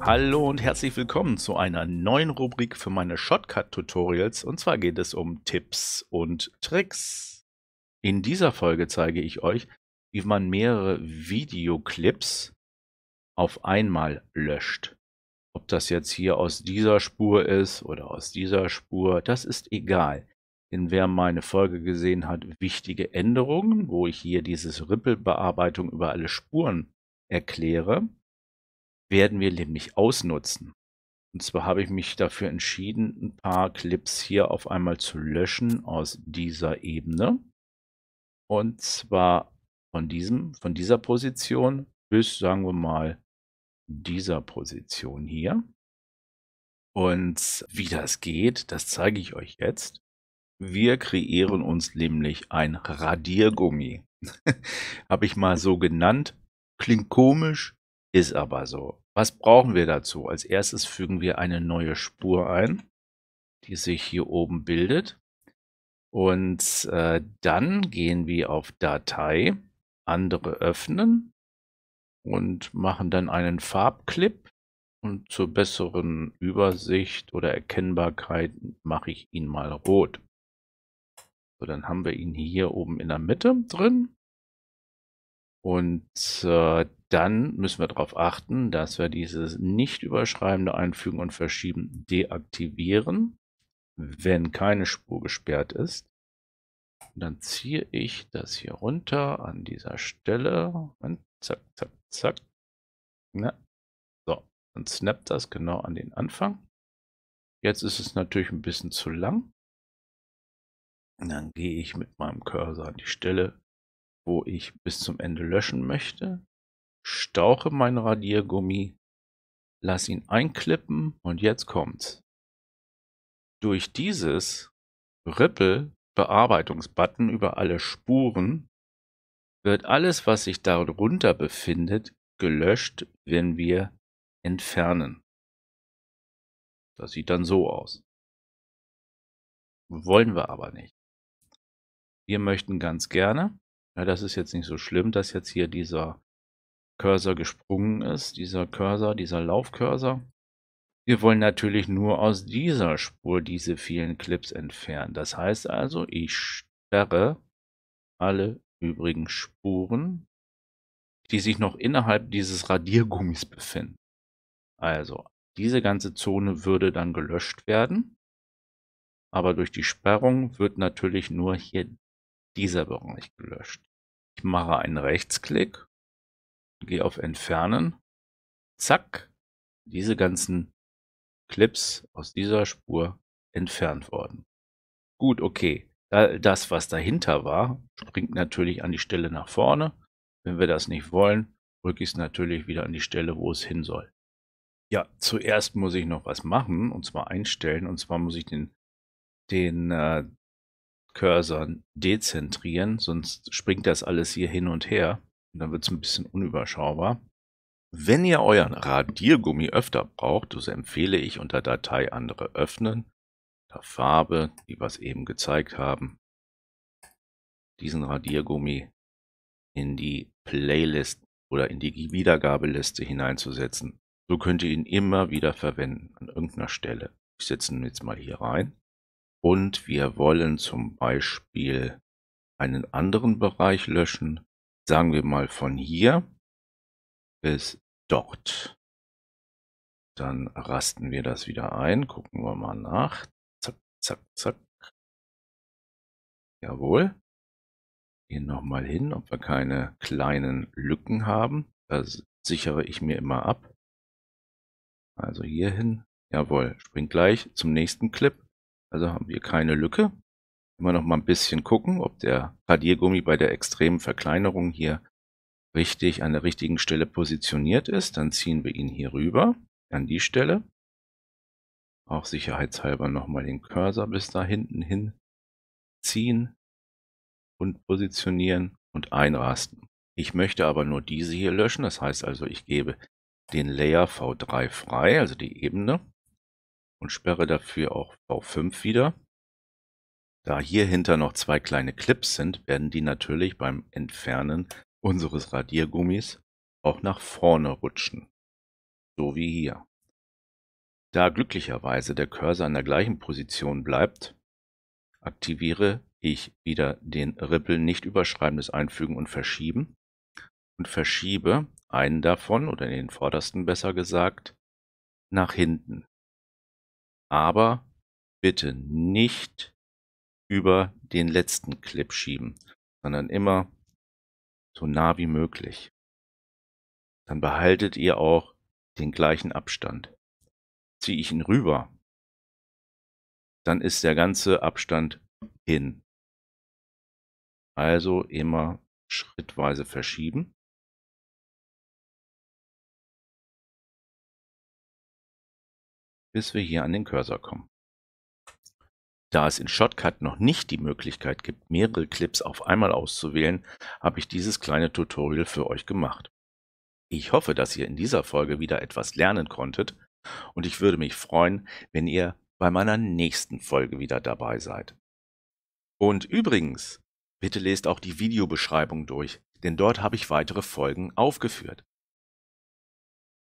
Hallo und herzlich willkommen zu einer neuen Rubrik für meine shotcut tutorials und zwar geht es um Tipps und Tricks. In dieser Folge zeige ich euch, wie man mehrere Videoclips auf einmal löscht. Ob das jetzt hier aus dieser Spur ist oder aus dieser Spur, das ist egal in wer meine Folge gesehen hat, wichtige Änderungen, wo ich hier dieses Ripple-Bearbeitung über alle Spuren erkläre, werden wir nämlich ausnutzen. Und zwar habe ich mich dafür entschieden, ein paar Clips hier auf einmal zu löschen aus dieser Ebene. Und zwar von diesem, von dieser Position bis, sagen wir mal, dieser Position hier. Und wie das geht, das zeige ich euch jetzt. Wir kreieren uns nämlich ein Radiergummi. Habe ich mal so genannt. Klingt komisch, ist aber so. Was brauchen wir dazu? Als erstes fügen wir eine neue Spur ein, die sich hier oben bildet. Und äh, dann gehen wir auf Datei, andere öffnen und machen dann einen Farbclip. Und zur besseren Übersicht oder Erkennbarkeit mache ich ihn mal rot. So, dann haben wir ihn hier oben in der Mitte drin. Und äh, dann müssen wir darauf achten, dass wir dieses nicht überschreibende Einfügen und Verschieben deaktivieren, wenn keine Spur gesperrt ist. Und dann ziehe ich das hier runter an dieser Stelle. Und zack, zack, zack. Na, so, dann snappt das genau an den Anfang. Jetzt ist es natürlich ein bisschen zu lang. Und dann gehe ich mit meinem Cursor an die Stelle, wo ich bis zum Ende löschen möchte, stauche mein Radiergummi, lass ihn einklippen und jetzt kommt's. Durch dieses Ripple Bearbeitungsbutton über alle Spuren wird alles, was sich darunter befindet, gelöscht, wenn wir entfernen. Das sieht dann so aus. Wollen wir aber nicht wir möchten ganz gerne, ja, das ist jetzt nicht so schlimm, dass jetzt hier dieser Cursor gesprungen ist, dieser Cursor, dieser Laufcursor. Wir wollen natürlich nur aus dieser Spur diese vielen Clips entfernen. Das heißt also, ich sperre alle übrigen Spuren, die sich noch innerhalb dieses Radiergummis befinden. Also, diese ganze Zone würde dann gelöscht werden. Aber durch die Sperrung wird natürlich nur hier dieser Bereich gelöscht. Ich mache einen Rechtsklick, gehe auf Entfernen, zack, diese ganzen Clips aus dieser Spur entfernt worden. Gut, okay. Das, was dahinter war, springt natürlich an die Stelle nach vorne. Wenn wir das nicht wollen, rücke ich es natürlich wieder an die Stelle, wo es hin soll. Ja, zuerst muss ich noch was machen, und zwar einstellen. Und zwar muss ich den, den äh, Cursor dezentrieren, sonst springt das alles hier hin und her und dann wird es ein bisschen unüberschaubar. Wenn ihr euren Radiergummi öfter braucht, so empfehle ich unter Datei andere öffnen, da Farbe, die wir es eben gezeigt haben, diesen Radiergummi in die Playlist oder in die Wiedergabeliste hineinzusetzen. So könnt ihr ihn immer wieder verwenden an irgendeiner Stelle. Ich setze ihn jetzt mal hier rein und wir wollen zum Beispiel einen anderen Bereich löschen, sagen wir mal von hier bis dort. Dann rasten wir das wieder ein, gucken wir mal nach. Zack, zack, zack. Jawohl. Gehen nochmal hin, ob wir keine kleinen Lücken haben. Das sichere ich mir immer ab. Also hier hin. Jawohl, springt gleich zum nächsten Clip. Also haben wir keine Lücke. Immer noch mal ein bisschen gucken, ob der Radiergummi bei der extremen Verkleinerung hier richtig an der richtigen Stelle positioniert ist. Dann ziehen wir ihn hier rüber an die Stelle. Auch sicherheitshalber nochmal den Cursor bis da hinten hin ziehen und positionieren und einrasten. Ich möchte aber nur diese hier löschen. Das heißt also, ich gebe den Layer V3 frei, also die Ebene und sperre dafür auch V5 wieder. Da hier hinter noch zwei kleine Clips sind, werden die natürlich beim Entfernen unseres Radiergummis auch nach vorne rutschen. So wie hier. Da glücklicherweise der Cursor an der gleichen Position bleibt, aktiviere ich wieder den Ripple nicht überschreibendes Einfügen und Verschieben und verschiebe einen davon oder den vordersten besser gesagt nach hinten aber bitte nicht über den letzten Clip schieben, sondern immer so nah wie möglich. Dann behaltet ihr auch den gleichen Abstand. Ziehe ich ihn rüber, dann ist der ganze Abstand hin. Also immer schrittweise verschieben. bis wir hier an den Cursor kommen. Da es in Shotcut noch nicht die Möglichkeit gibt, mehrere Clips auf einmal auszuwählen, habe ich dieses kleine Tutorial für euch gemacht. Ich hoffe, dass ihr in dieser Folge wieder etwas lernen konntet und ich würde mich freuen, wenn ihr bei meiner nächsten Folge wieder dabei seid. Und übrigens, bitte lest auch die Videobeschreibung durch, denn dort habe ich weitere Folgen aufgeführt.